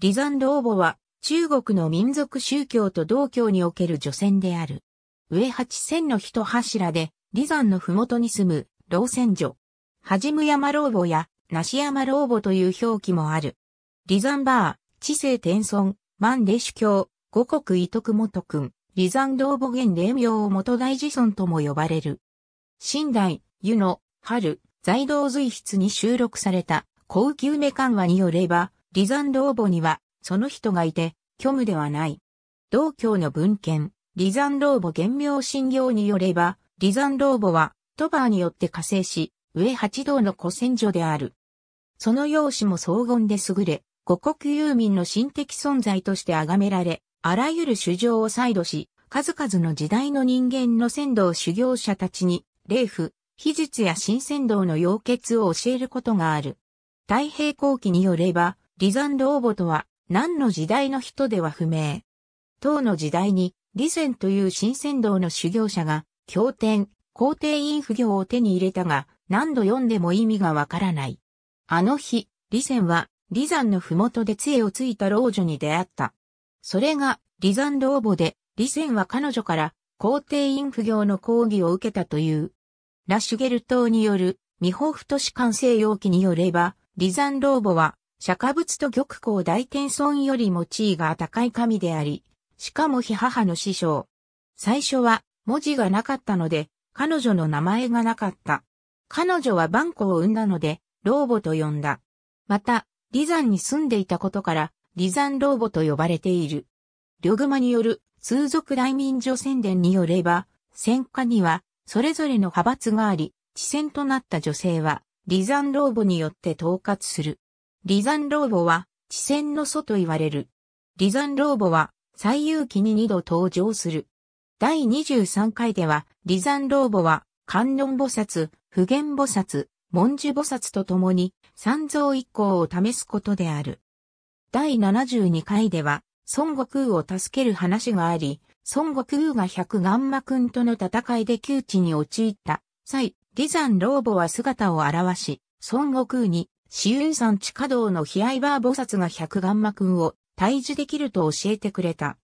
リザンドーボは中国の民族宗教と道教における女仙である。上八千の一柱で、リザンのふもとに住む、老仙女。はじむ山老母や、梨山老母という表記もある。リザンバー、知性天孫、万礼主教、五国伊徳元君、リザンドーボ霊名を元大寺村とも呼ばれる。新代、湯の、春、財道随筆に収録された、高級梅緩和によれば、ン・山老母には、その人がいて、虚無ではない。道教の文献、ン・ロ老母原名信仰によれば、離ロ老母は、トバーによって火星し、上八道の古戦場である。その容姿も荘厳で優れ、五国遊民の心的存在として崇められ、あらゆる主張を再度し、数々の時代の人間の先導修行者たちに、霊符、秘術や新先導の要結を教えることがある。太平後期によれば、リザン老母とは、何の時代の人では不明。唐の時代に、リセンという新鮮道の修行者が、経典、皇帝院不行を手に入れたが、何度読んでも意味がわからない。あの日、リセンは、リザンの麓で杖をついた老女に出会った。それが、リザン老母で、リセンは彼女から、皇帝院不行の講義を受けたという。ラシュゲル島による、未報不都市完成容器によれば、リザン老母は、釈迦仏と玉光大天尊よりも地位が高い神であり、しかも非母の師匠。最初は文字がなかったので、彼女の名前がなかった。彼女は万古を生んだので、老母と呼んだ。また、離山に住んでいたことから、離山老母と呼ばれている。旅熊による通俗大民女宣伝によれば、戦火には、それぞれの派閥があり、地戦となった女性は、離山老母によって統括する。リザンローボは、地戦の祖と言われる。リザンローボは、最有記に二度登場する。第23回では、リザンローボは、観音菩薩、普賢菩薩、文殊菩薩と共に、三蔵一行を試すことである。第72回では、孫悟空を助ける話があり、孫悟空が百ガンマ君との戦いで窮地に陥った際、リザンローボは姿を現し、孫悟空に紫雲山地下道のヒアイバー菩薩が百眼魔君を退治できると教えてくれた。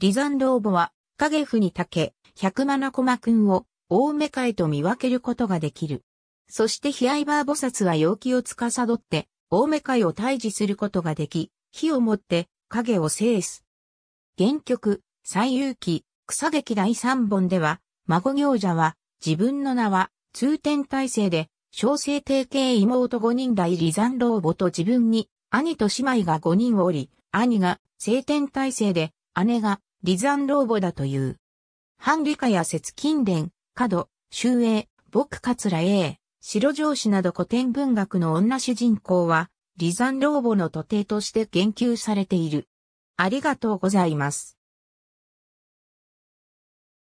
離山老母は、影府に竹、百眼駒君を、大目会と見分けることができる。そしてヒアイバー菩薩は陽気を司って、大目会を退治することができ、火をもって影を制す。原曲、最遊記、草劇第3本では、孫行者は、自分の名は、通天体制で、小生提携妹5人代離山老母と自分に兄と姉妹が5人おり、兄が青天体制で、姉が離山老母だという。半理科や節近伝、角、修英、僕桂英、白上司など古典文学の女主人公は、離山老母の徒弟として言及されている。ありがとうございます。